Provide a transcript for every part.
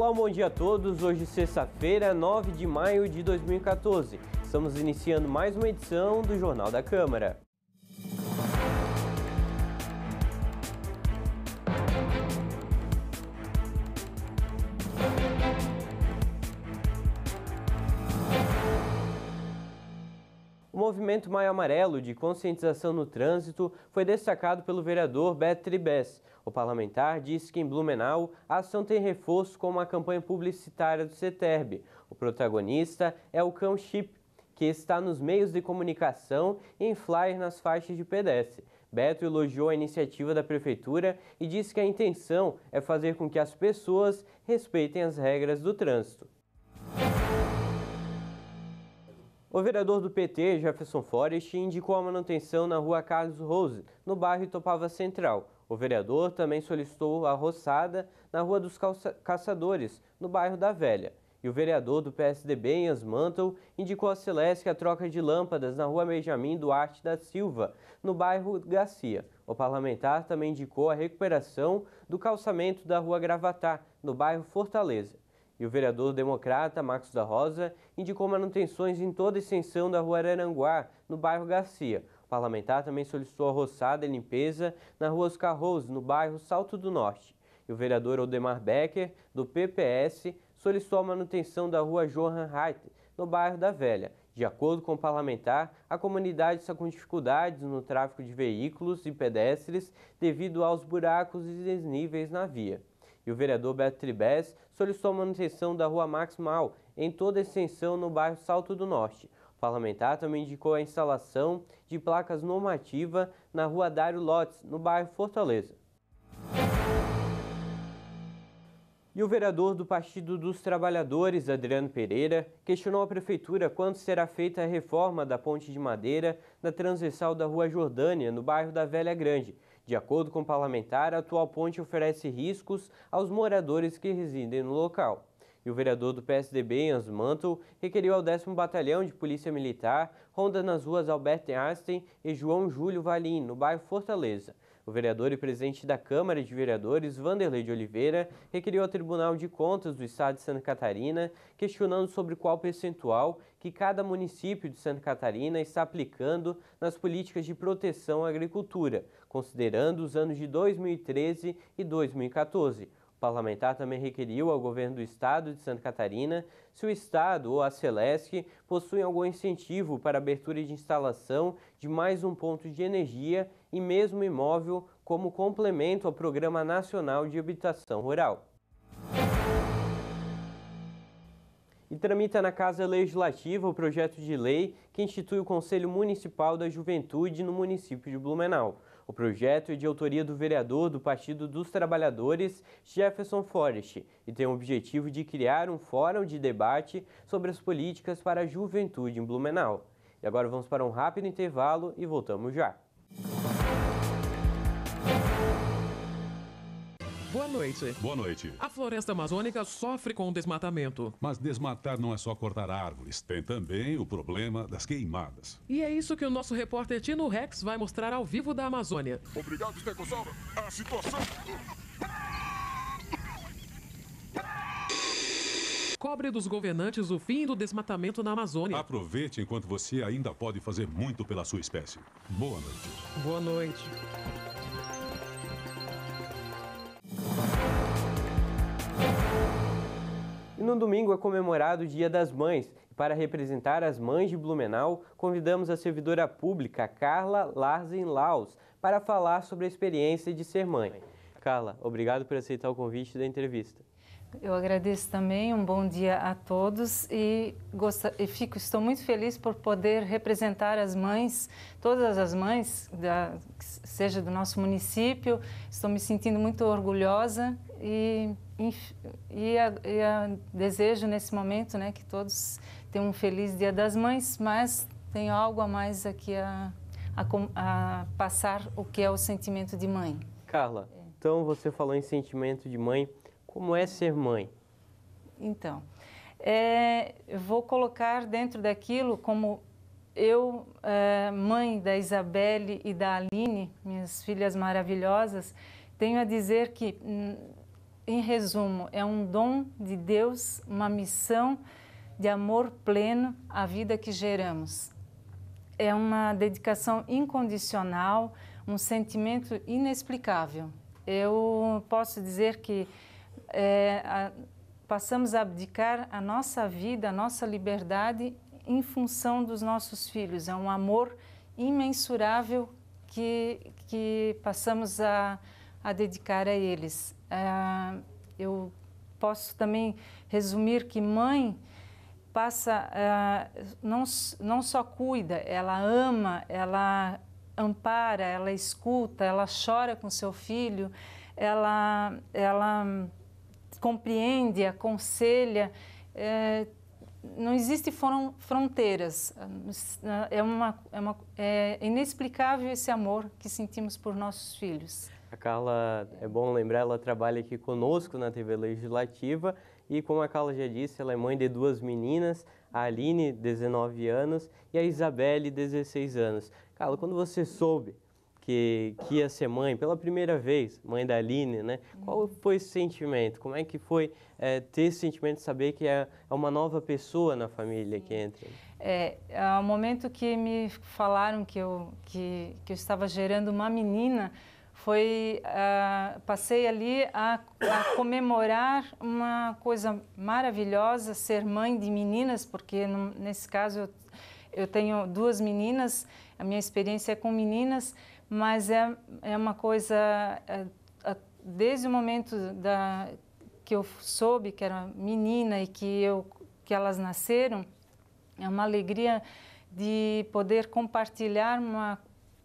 Olá, bom dia a todos. Hoje, sexta-feira, 9 de maio de 2014. Estamos iniciando mais uma edição do Jornal da Câmara. O movimento Maio Amarelo de conscientização no trânsito foi destacado pelo vereador Beto Tribes. O parlamentar disse que em Blumenau a ação tem reforço com uma campanha publicitária do CETERB. O protagonista é o cão Chip, que está nos meios de comunicação e em flyer nas faixas de pedestre. Beto elogiou a iniciativa da prefeitura e disse que a intenção é fazer com que as pessoas respeitem as regras do trânsito. O vereador do PT, Jefferson Forest, indicou a manutenção na rua Carlos Rose, no bairro Topava Central. O vereador também solicitou a roçada na rua dos Caçadores, no bairro da Velha. E o vereador do PSDB, Enes Mantel, indicou a Celeste a troca de lâmpadas na rua Benjamin Duarte da Silva, no bairro Garcia. O parlamentar também indicou a recuperação do calçamento da rua Gravatá, no bairro Fortaleza. E o vereador democrata Marcos da Rosa indicou manutenções em toda a extensão da rua Araranguá, no bairro Garcia. O parlamentar também solicitou a roçada e limpeza na rua Oscar Rose, no bairro Salto do Norte. E o vereador Odemar Becker, do PPS, solicitou a manutenção da rua Johan Reit, no bairro da Velha. De acordo com o parlamentar, a comunidade está com dificuldades no tráfego de veículos e pedestres devido aos buracos e desníveis na via. E o vereador Beto Tribes solicitou a manutenção da rua Max Mal em toda a extensão no bairro Salto do Norte. O parlamentar também indicou a instalação de placas normativa na rua Dário Lotes, no bairro Fortaleza. E o vereador do Partido dos Trabalhadores, Adriano Pereira, questionou a prefeitura quando será feita a reforma da ponte de madeira na transversal da Rua Jordânia, no bairro da Velha Grande. De acordo com o parlamentar, a atual ponte oferece riscos aos moradores que residem no local. E o vereador do PSDB, Hans Mantel, requeriu ao 10 Batalhão de Polícia Militar ronda nas ruas Albert Einstein e João Júlio Valim, no bairro Fortaleza, o vereador e presidente da Câmara de Vereadores, Vanderlei de Oliveira, requeriu ao Tribunal de Contas do Estado de Santa Catarina, questionando sobre qual percentual que cada município de Santa Catarina está aplicando nas políticas de proteção à agricultura, considerando os anos de 2013 e 2014. O parlamentar também requeriu ao governo do estado de Santa Catarina se o estado ou a Celesc possuem algum incentivo para abertura de instalação de mais um ponto de energia e mesmo imóvel como complemento ao Programa Nacional de Habitação Rural. E tramita na Casa Legislativa o projeto de lei que institui o Conselho Municipal da Juventude no município de Blumenau. O projeto é de autoria do vereador do Partido dos Trabalhadores, Jefferson Forrest, e tem o objetivo de criar um fórum de debate sobre as políticas para a juventude em Blumenau. E agora vamos para um rápido intervalo e voltamos já. Boa noite. Boa noite. A floresta amazônica sofre com o desmatamento. Mas desmatar não é só cortar árvores, tem também o problema das queimadas. E é isso que o nosso repórter Tino Rex vai mostrar ao vivo da Amazônia. Obrigado, Stegossauro. A situação. cobre dos governantes o fim do desmatamento na Amazônia. Aproveite enquanto você ainda pode fazer muito pela sua espécie. Boa noite. Boa noite. no domingo é comemorado o Dia das Mães. E para representar as mães de Blumenau, convidamos a servidora pública Carla Larsen Laus para falar sobre a experiência de ser mãe. Carla, obrigado por aceitar o convite da entrevista. Eu agradeço também, um bom dia a todos e, e fico, estou muito feliz por poder representar as mães, todas as mães, da, seja do nosso município. Estou me sentindo muito orgulhosa e, e, a, e a desejo nesse momento né, que todos tenham um feliz Dia das Mães, mas tenho algo a mais aqui a, a, a passar o que é o sentimento de mãe. Carla, é. então você falou em sentimento de mãe, como é ser mãe? Então, é, vou colocar dentro daquilo como eu, é, mãe da Isabelle e da Aline, minhas filhas maravilhosas, tenho a dizer que em resumo, é um dom de Deus, uma missão de amor pleno à vida que geramos. É uma dedicação incondicional, um sentimento inexplicável. Eu posso dizer que é, a, passamos a abdicar a nossa vida, a nossa liberdade em função dos nossos filhos. É um amor imensurável que, que passamos a, a dedicar a eles. Uh, eu posso também resumir que mãe passa, uh, não, não só cuida, ela ama, ela ampara, ela escuta, ela chora com seu filho, ela, ela compreende, aconselha. É, não existe foram, fronteiras. É, uma, é, uma, é inexplicável esse amor que sentimos por nossos filhos. A Carla, é bom lembrar, ela trabalha aqui conosco na TV Legislativa e, como a Carla já disse, ela é mãe de duas meninas, a Aline, 19 anos, e a Isabelle, 16 anos. Carla, quando você soube que, que ia ser mãe pela primeira vez, mãe da Aline, né? Qual foi esse sentimento? Como é que foi é, ter esse sentimento de saber que é, é uma nova pessoa na família que entra? É, ao é momento que me falaram que eu, que, que eu estava gerando uma menina, foi uh, passei ali a, a, comemorar uma coisa maravilhosa ser mãe de meninas porque no, nesse caso eu, eu, tenho duas meninas a minha experiência é com meninas mas é, é uma coisa é, é, desde o momento da que eu soube que era menina e que eu que elas nasceram é uma alegria de poder compartilhar uma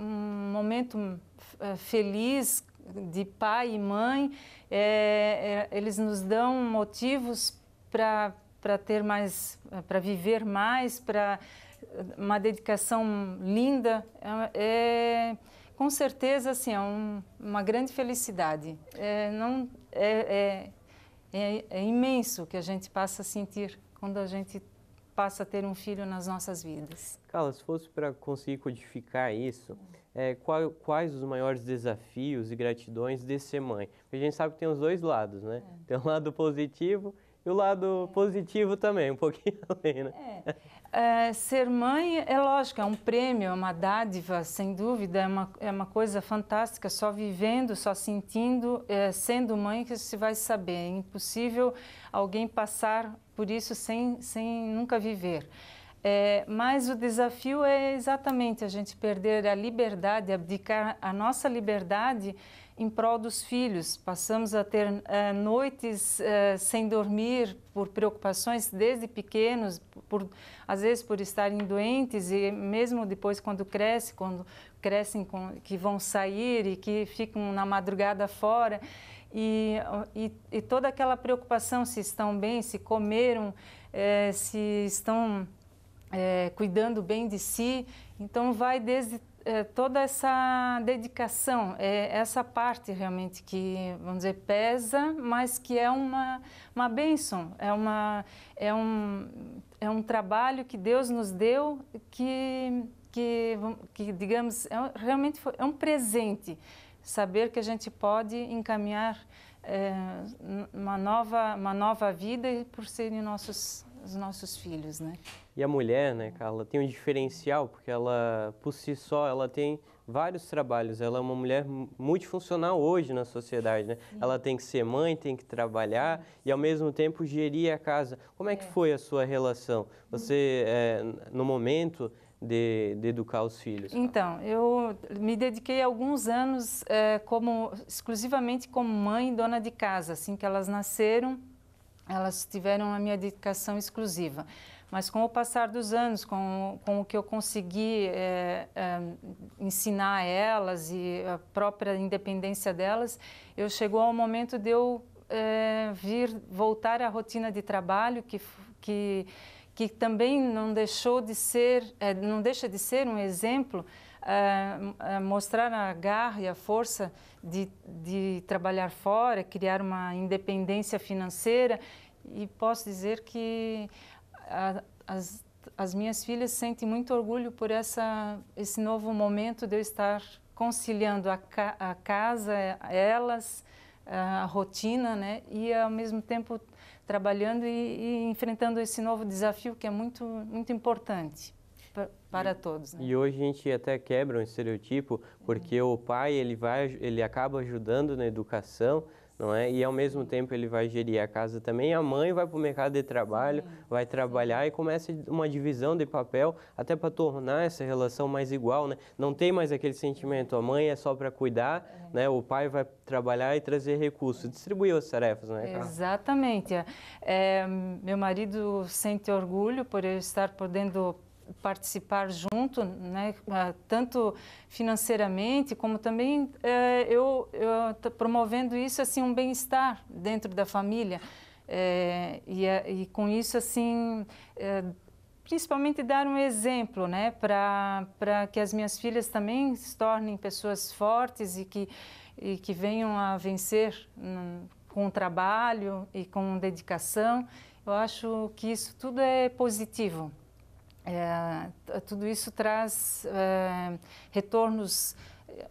um momento eh, feliz de pai e mãe, é, é, eles nos dão motivos para para ter mais, eh, para viver mais, para eh, uma dedicação linda, é, é, com certeza assim, é um, uma grande felicidade. É, não, é, é, é, é imenso o que a gente passa a sentir quando a gente passa a ter um filho nas nossas vidas. Carla, se fosse para conseguir codificar isso, é, qual, quais os maiores desafios e gratidões de ser mãe? Porque a gente sabe que tem os dois lados, né? É. Tem um lado positivo e o lado é. positivo também, um pouquinho além, né? É. é. ser mãe, é lógico, é um prêmio, é uma dádiva, sem dúvida, é uma, é uma coisa fantástica. Só vivendo, só sentindo, é, sendo mãe que se vai saber. É impossível alguém passar por isso sem, sem nunca viver. É, mas o desafio é exatamente a gente perder a liberdade, abdicar a nossa liberdade em prol dos filhos. Passamos a ter uh, noites uh, sem dormir por preocupações desde pequenos, por, às vezes por estarem doentes e mesmo depois quando cresce, quando crescem com, que vão sair e que ficam na madrugada fora e, e, e toda aquela preocupação se estão bem, se comeram, eh, se estão cuidando bem de si. Então vai desde é, toda essa dedicação, é, essa parte realmente que, vamos dizer, pesa, mas que é uma, uma bênção, é, uma, é, um, é um trabalho que Deus nos deu que, que, que digamos, é, realmente foi, é um presente saber que a gente pode encaminhar é, uma, nova, uma nova vida por serem nossos os nossos filhos, né? E a mulher, né, Carla, tem um diferencial porque ela, por si só, ela tem vários trabalhos. Ela é uma mulher multifuncional hoje na sociedade, né? Sim. Ela tem que ser mãe, tem que trabalhar Sim. e ao mesmo tempo gerir a casa. Como é, é. que foi a sua relação? Você, é, no momento de, de, educar os filhos? Então, eu me dediquei alguns anos é, como exclusivamente como mãe, dona de casa, assim que elas nasceram elas tiveram a minha dedicação exclusiva. Mas com o passar dos anos, com, com o que eu consegui é, é, ensinar a elas e a própria independência delas, eu chegou ao momento de eu é, vir voltar à rotina de trabalho que, que, que também não deixou de ser, não deixa de ser um exemplo uh, mostrar a garra e a força de, de trabalhar fora, criar uma independência financeira. E posso dizer que a, as, as minhas filhas sentem muito orgulho por essa, esse novo momento de eu estar conciliando a, ca, a casa, elas, a rotina, né? E ao mesmo tempo trabalhando e, e, enfrentando esse novo desafio que é muito muito importante. Para todos. Né? E hoje a gente até quebra um estereotipo, porque uhum. o pai ele vai, ele acaba ajudando na educação, não é? E ao mesmo tempo ele vai gerir a casa também. A mãe vai para o mercado de trabalho, Sim. vai trabalhar e começa uma divisão de papel, até para tornar essa relação mais igual, né? Não tem mais aquele sentimento, a mãe é só para cuidar, é. né? O pai vai trabalhar e trazer recursos, distribuir as tarefas, né? Exatamente. É, meu marido sente orgulho por eu estar podendo participar junto, né, ah, tanto financeiramente como também é, eu, eu promovendo isso assim um bem-estar dentro da família é, e, e, com isso assim é, principalmente dar um exemplo, né, para para que as minhas filhas também se tornem pessoas fortes e que e que venham a vencer hum, com trabalho e com dedicação. Eu acho que isso tudo é positivo. É, tudo isso traz é, retornos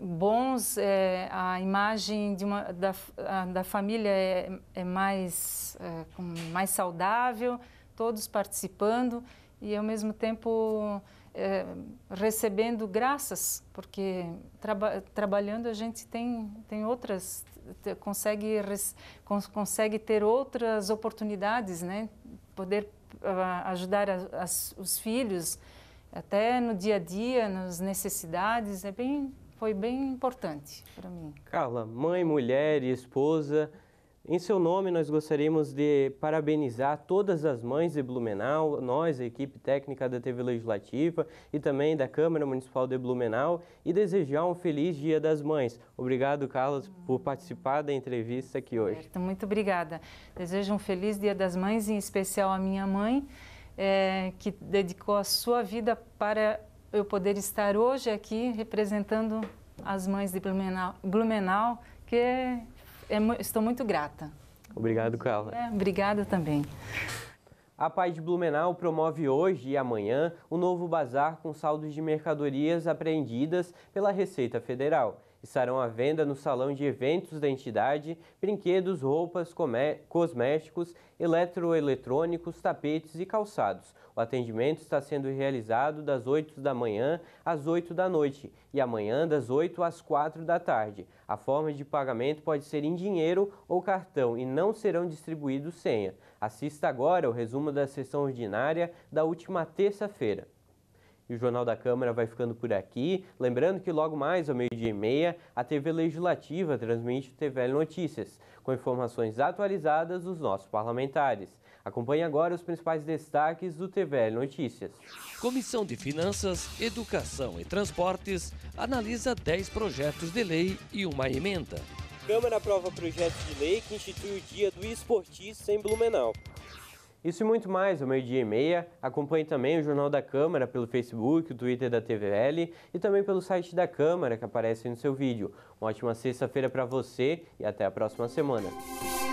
bons, é, a imagem de uma, da, a, da família é, é mais, é, mais saudável, todos participando e, ao mesmo tempo, é, recebendo graças, porque traba, trabalhando a gente tem, tem outras, consegue, consegue ter outras oportunidades, né? poder ajudar as, as, os filhos até no dia a dia, nas necessidades, é bem, foi bem importante para mim. Carla, mãe, mulher e esposa, em seu nome, nós gostaríamos de parabenizar todas as mães de Blumenau, nós, a equipe técnica da TV Legislativa e também da Câmara Municipal de Blumenau e desejar um feliz Dia das Mães. Obrigado, Carlos, por participar da entrevista aqui hoje. Muito obrigada. Desejo um feliz Dia das Mães, em especial à minha mãe, é, que dedicou a sua vida para eu poder estar hoje aqui representando as mães de Blumenau, Blumenau que é estou muito grata. Obrigado, Carla. É, obrigada também. A Paz de Blumenau promove hoje e amanhã o um novo bazar com saldos de mercadorias apreendidas pela Receita Federal. Estarão à venda no salão de eventos da entidade brinquedos, roupas, cosméticos, eletroeletrônicos, tapetes e calçados. O atendimento está sendo realizado das 8 da manhã às 8 da noite e amanhã das 8 às 4 da tarde. A forma de pagamento pode ser em dinheiro ou cartão e não serão distribuídos senha. Assista agora o resumo da sessão ordinária da última terça-feira. E o Jornal da Câmara vai ficando por aqui. Lembrando que logo mais, ao meio-dia e meia, a TV Legislativa transmite o TVL Notícias, com informações atualizadas dos nossos parlamentares. Acompanhe agora os principais destaques do TVL Notícias. Comissão de Finanças, Educação e Transportes analisa 10 projetos de lei e uma emenda. Câmara aprova projeto de lei que institui o Dia do Esportista em Blumenau. Isso e muito mais ao meio-dia e meia. Acompanhe também o Jornal da Câmara pelo Facebook, o Twitter da TVL e também pelo site da Câmara que aparece no seu vídeo. Uma ótima sexta-feira para você e até a próxima semana.